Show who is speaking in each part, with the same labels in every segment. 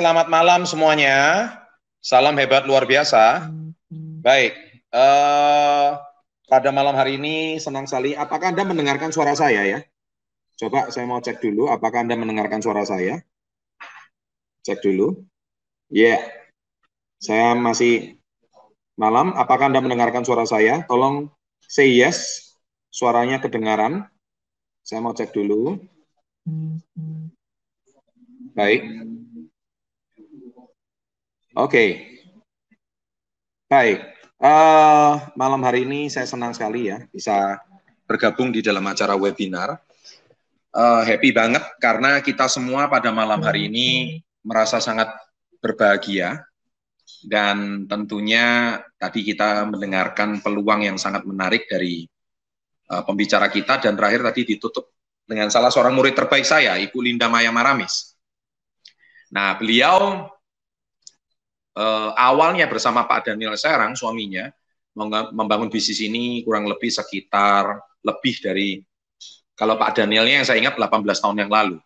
Speaker 1: selamat malam semuanya. Salam hebat luar biasa. Baik, uh, pada malam hari ini senang sekali. Apakah Anda mendengarkan suara saya ya? Coba saya mau cek dulu apakah Anda mendengarkan suara saya. Cek dulu. Ya, yeah. saya masih malam. Apakah Anda mendengarkan suara saya? Tolong say yes. Suaranya kedengaran. Saya mau cek dulu. Baik. Oke, okay. baik. Uh, malam hari ini saya senang sekali ya bisa bergabung di dalam acara webinar. Uh, happy banget karena kita semua pada malam hari ini merasa sangat berbahagia dan tentunya tadi kita mendengarkan peluang yang sangat menarik dari uh, pembicara kita dan terakhir tadi ditutup dengan salah seorang murid terbaik saya, Ibu Linda Maya Maramis. Nah, beliau uh, awalnya bersama Pak Daniel Serang suaminya membangun bisnis ini kurang lebih sekitar lebih dari kalau Pak Danielnya yang saya ingat 18 tahun yang lalu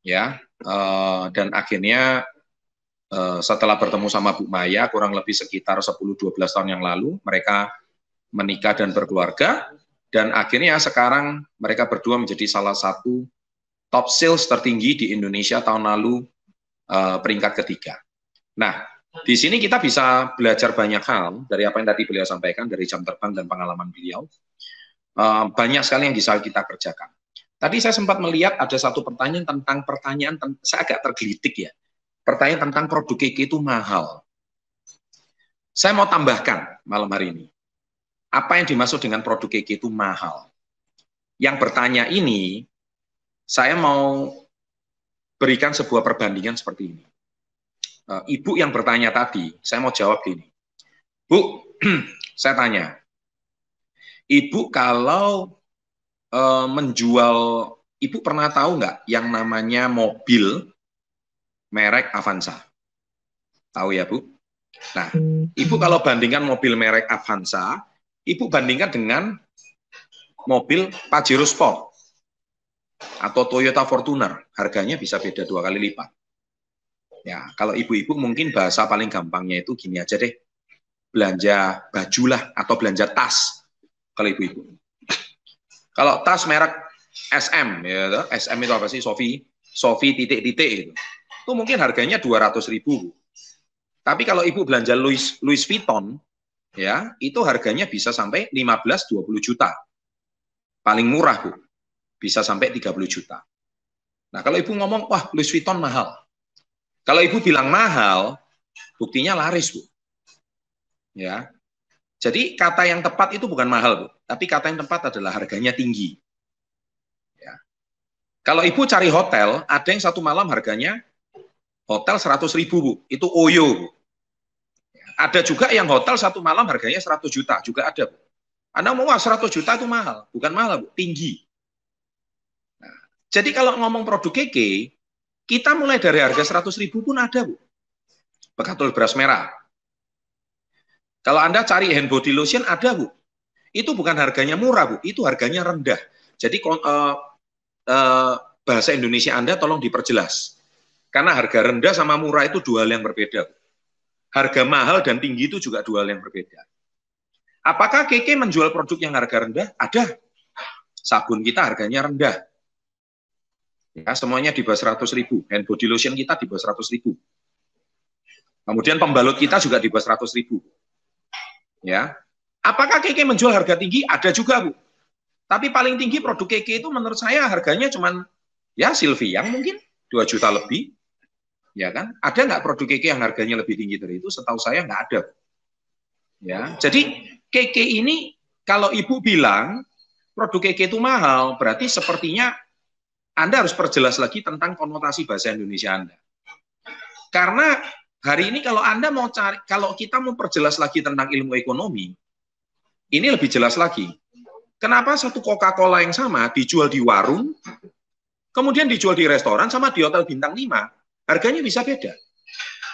Speaker 1: ya uh, dan akhirnya uh, setelah bertemu sama Bu Maya kurang lebih sekitar 10-12 tahun yang lalu mereka menikah dan berkeluarga dan akhirnya sekarang mereka berdua menjadi salah satu top sales tertinggi di Indonesia tahun lalu uh, peringkat ketiga. Nah, di sini kita bisa belajar banyak hal dari apa yang tadi beliau sampaikan dari jam terbang dan pengalaman beliau. Uh, banyak sekali yang bisa kita kerjakan. Tadi saya sempat melihat ada satu pertanyaan tentang pertanyaan saya agak tergelitik ya. Pertanyaan tentang produk KK itu mahal. Saya mau tambahkan malam hari ini. Apa yang dimaksud dengan produk KK itu mahal? Yang bertanya ini saya mau berikan sebuah perbandingan seperti ini. Eh, ibu yang bertanya tadi, saya mau jawab gini. Bu, saya tanya, ibu kalau uh, menjual, ibu pernah tahu nggak yang namanya mobil merek Avanza? Tahu ya bu? Nah, ibu hmm. kalau bandingkan mobil merek Avanza, ibu bandingkan dengan mobil Pajero Sport atau Toyota Fortuner, harganya bisa beda dua kali lipat. Ya, kalau ibu-ibu mungkin bahasa paling gampangnya itu gini aja deh. Belanja bajulah atau belanja tas kalau ibu-ibu. Kalau tas merek SM ya, SM itu apa sih? Sofi, Sofi titik-titik itu. Itu mungkin harganya 200.000. ribu. Tapi kalau ibu belanja Louis, Louis Vuitton, ya itu harganya bisa sampai 15-20 juta. Paling murah, Bu. Bisa sampai 30 juta. Nah, kalau ibu ngomong, wah, Louis Vuitton mahal. Kalau ibu bilang mahal, buktinya laris, Bu. Ya. Jadi kata yang tepat itu bukan mahal, Bu. Tapi kata yang tepat adalah harganya tinggi. Ya. Kalau ibu cari hotel, ada yang satu malam harganya hotel 100.000, Bu. Itu OYO, Bu. Ya. Ada juga yang hotel satu malam harganya 100 juta, juga ada, Bu. Anda mau 100 juta itu mahal, bukan mahal, Bu, tinggi. Nah, jadi kalau ngomong produk keke, kita mulai dari harga 100 ribu pun ada, Bu. Bekatul beras merah. Kalau Anda cari hand body lotion, ada, Bu. Itu bukan harganya murah, Bu. Itu harganya rendah. Jadi uh, uh, bahasa Indonesia Anda tolong diperjelas. Karena harga rendah sama murah itu dua hal yang berbeda. Bu. Harga mahal dan tinggi itu juga dua hal yang berbeda. Apakah KK menjual produk yang harga rendah? Ada. Sabun kita harganya rendah. Ya, semuanya di bawah 100 ribu. Hand body lotion kita di bawah 100 ribu. Kemudian pembalut kita juga di bawah 100 ribu. Ya. Apakah KK menjual harga tinggi? Ada juga, Bu. Tapi paling tinggi produk KK itu menurut saya harganya cuman ya yang mungkin 2 juta lebih. Ya kan? Ada nggak produk KK yang harganya lebih tinggi dari itu? Setahu saya nggak ada. Ya. Jadi KK ini kalau Ibu bilang produk KK itu mahal, berarti sepertinya anda harus perjelas lagi tentang konotasi bahasa Indonesia Anda. Karena hari ini kalau Anda mau cari, kalau kita mau perjelas lagi tentang ilmu ekonomi, ini lebih jelas lagi. Kenapa satu Coca-Cola yang sama dijual di warung, kemudian dijual di restoran sama di hotel bintang 5, harganya bisa beda.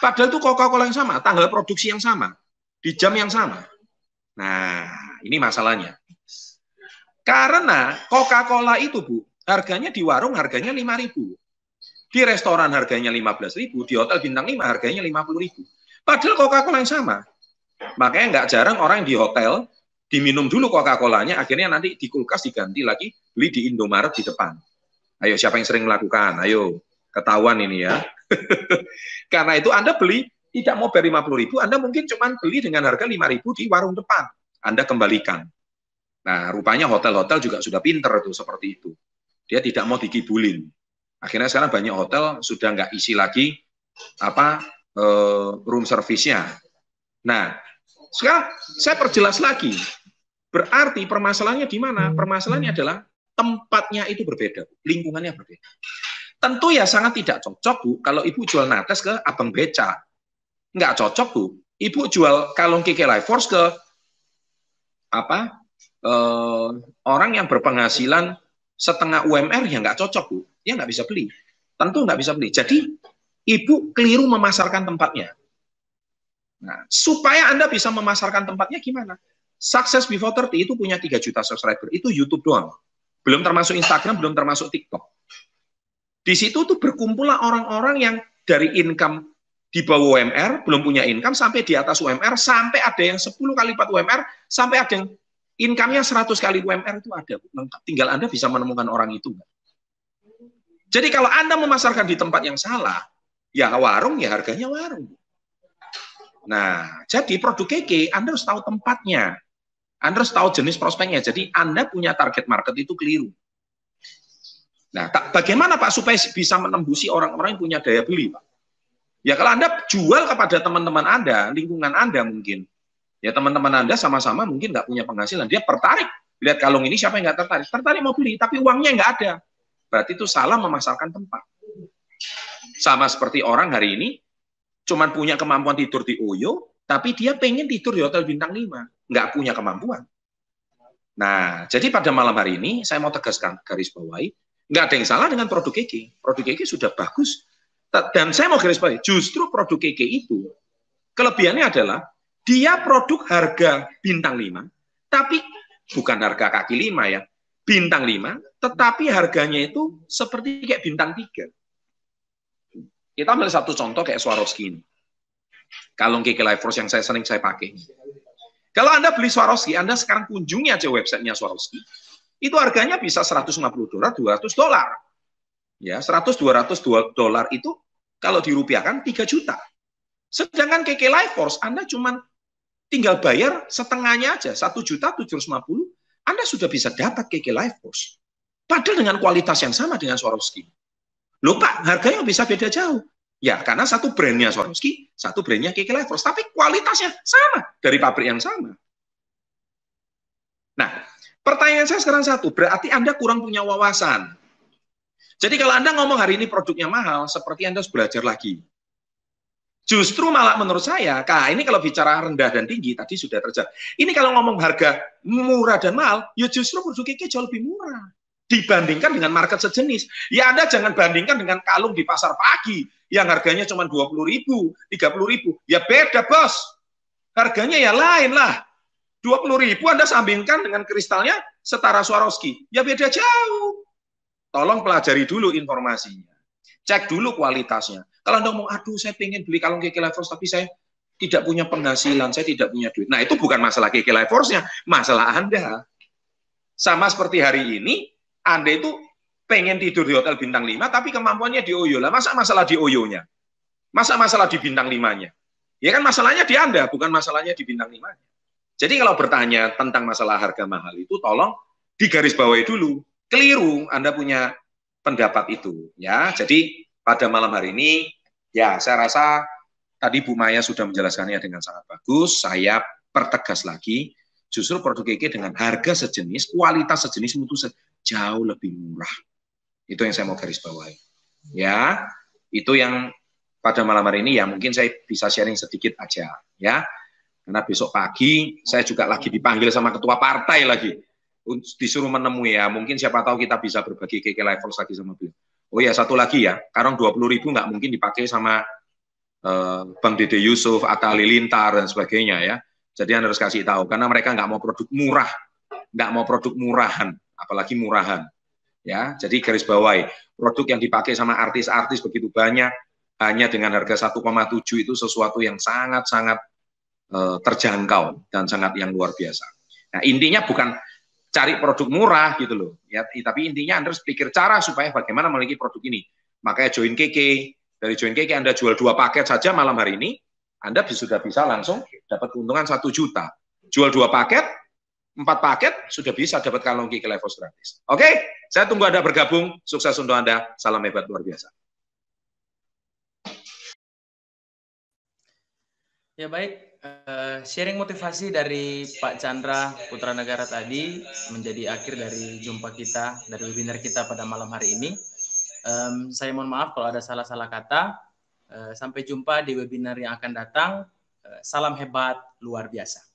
Speaker 1: Padahal itu Coca-Cola yang sama, tanggal produksi yang sama, di jam yang sama. Nah, ini masalahnya. Karena Coca-Cola itu, Bu, Harganya di warung harganya 5000 Di restoran harganya 15000 di hotel bintang 5 harganya 50000 Padahal Coca-Cola yang sama. Makanya nggak jarang orang yang di hotel diminum dulu Coca-Colanya, akhirnya nanti di kulkas diganti lagi, beli di Indomaret di depan. Ayo siapa yang sering melakukan? Ayo, ketahuan ini ya. Karena itu Anda beli tidak mau beri 50 ribu, Anda mungkin cuma beli dengan harga 5 ribu di warung depan. Anda kembalikan. Nah, rupanya hotel-hotel juga sudah pinter tuh seperti itu. Dia tidak mau dikibulin. Akhirnya sekarang banyak hotel sudah nggak isi lagi apa eh, room service-nya. Nah, sekarang saya perjelas lagi. Berarti permasalahannya di mana? Permasalahannya adalah tempatnya itu berbeda, lingkungannya berbeda. Tentu ya sangat tidak cocok Bu kalau Ibu jual nates ke Abang Beca. Nggak cocok Bu. Ibu jual kalung KK Life Force ke apa? Eh, orang yang berpenghasilan setengah UMR ya nggak cocok bu, dia nggak bisa beli, tentu nggak bisa beli. Jadi ibu keliru memasarkan tempatnya. Nah, supaya anda bisa memasarkan tempatnya gimana? Success Before 30 itu punya 3 juta subscriber, itu YouTube doang, belum termasuk Instagram, belum termasuk TikTok. Di situ tuh berkumpullah orang-orang yang dari income di bawah UMR, belum punya income, sampai di atas UMR, sampai ada yang 10 kali lipat UMR, sampai ada yang income-nya 100 kali UMR itu ada, Tinggal Anda bisa menemukan orang itu. Jadi kalau Anda memasarkan di tempat yang salah, ya warung ya harganya warung. Nah, jadi produk KK, Anda harus tahu tempatnya. Anda harus tahu jenis prospeknya. Jadi Anda punya target market itu keliru. Nah, tak, bagaimana Pak supaya bisa menembusi orang-orang yang punya daya beli, Pak? Ya kalau Anda jual kepada teman-teman Anda, lingkungan Anda mungkin, Ya teman-teman Anda sama-sama mungkin nggak punya penghasilan, dia tertarik. Lihat kalung ini siapa yang nggak tertarik? Tertarik mau beli, tapi uangnya nggak ada. Berarti itu salah memasalkan tempat. Sama seperti orang hari ini, cuman punya kemampuan tidur di Oyo, tapi dia pengen tidur di hotel bintang 5. Nggak punya kemampuan. Nah, jadi pada malam hari ini, saya mau tegaskan garis bawahi, nggak ada yang salah dengan produk KK. Produk KK sudah bagus. Dan saya mau garis bawahi, justru produk KK itu, kelebihannya adalah dia produk harga bintang 5, tapi bukan harga kaki 5 ya, bintang 5, tetapi harganya itu seperti kayak bintang 3. Kita ambil satu contoh kayak Swarovski ini. Kalung Kiki Life Force yang saya sering saya pakai. Kalau Anda beli Swarovski, Anda sekarang kunjungi aja websitenya Swarovski. Itu harganya bisa 150 dolar, 200 dolar. Ya, 100 200 dolar itu kalau dirupiahkan 3 juta. Sedangkan KK Life Force Anda cuma tinggal bayar setengahnya aja, satu juta tujuh ratus lima puluh, Anda sudah bisa dapat KK Life Force Padahal dengan kualitas yang sama dengan Swarovski. Loh Pak, harganya bisa beda jauh. Ya, karena satu brandnya Swarovski, satu brandnya KK Life Force Tapi kualitasnya sama, dari pabrik yang sama. Nah, pertanyaan saya sekarang satu, berarti Anda kurang punya wawasan. Jadi kalau Anda ngomong hari ini produknya mahal, seperti Anda harus belajar lagi. Justru malah menurut saya, kah ini kalau bicara rendah dan tinggi tadi sudah terjadi. Ini kalau ngomong harga murah dan mahal, ya justru produk Kiki jauh lebih murah dibandingkan dengan market sejenis. Ya Anda jangan bandingkan dengan kalung di pasar pagi yang harganya cuma dua puluh ribu, 30 ribu. Ya beda bos. Harganya ya lain lah. puluh ribu Anda sambingkan dengan kristalnya setara Swarovski. Ya beda jauh. Tolong pelajari dulu informasinya. Cek dulu kualitasnya. Kalau Anda mau, aduh saya ingin beli kalung keke Force tapi saya tidak punya penghasilan, saya tidak punya duit. Nah itu bukan masalah keke Force-nya, masalah Anda. Sama seperti hari ini, Anda itu pengen tidur di hotel bintang 5, tapi kemampuannya di Oyo. Lah, masa masalah di Oyo-nya? Masa masalah di bintang 5-nya? Ya kan masalahnya di Anda, bukan masalahnya di bintang 5-nya. Jadi kalau bertanya tentang masalah harga mahal itu, tolong digarisbawahi dulu. Keliru, Anda punya pendapat itu ya. Jadi pada malam hari ini ya saya rasa tadi Bu Maya sudah menjelaskannya dengan sangat bagus. Saya pertegas lagi justru produk GG dengan harga sejenis, kualitas sejenis itu jauh lebih murah. Itu yang saya mau garis bawahi. Ya, itu yang pada malam hari ini ya mungkin saya bisa sharing sedikit aja ya. Karena besok pagi saya juga lagi dipanggil sama ketua partai lagi disuruh menemui ya mungkin siapa tahu kita bisa berbagi keke level lagi sama beliau oh ya satu lagi ya karena dua puluh ribu nggak mungkin dipakai sama uh, Bang Dede Yusuf atau lintar dan sebagainya ya jadi anda harus kasih tahu karena mereka nggak mau produk murah nggak mau produk murahan apalagi murahan ya jadi garis bawahi produk yang dipakai sama artis-artis begitu banyak hanya dengan harga 1,7 itu sesuatu yang sangat-sangat uh, terjangkau dan sangat yang luar biasa. Nah, intinya bukan cari produk murah gitu loh. Ya, tapi intinya Anda harus pikir cara supaya bagaimana memiliki produk ini. Makanya join KK, dari join KK Anda jual dua paket saja malam hari ini, Anda sudah bisa langsung dapat keuntungan satu juta. Jual dua paket, empat paket, sudah bisa dapat kalung KK level gratis. Oke, saya tunggu Anda bergabung. Sukses untuk Anda. Salam hebat luar biasa. Ya baik, Eh, sharing motivasi dari Pak Chandra Putra Negara tadi menjadi akhir dari jumpa kita dari webinar kita pada malam hari ini. Um, saya mohon maaf kalau ada salah-salah kata. Uh, sampai jumpa di webinar yang akan datang. Uh, salam hebat luar biasa.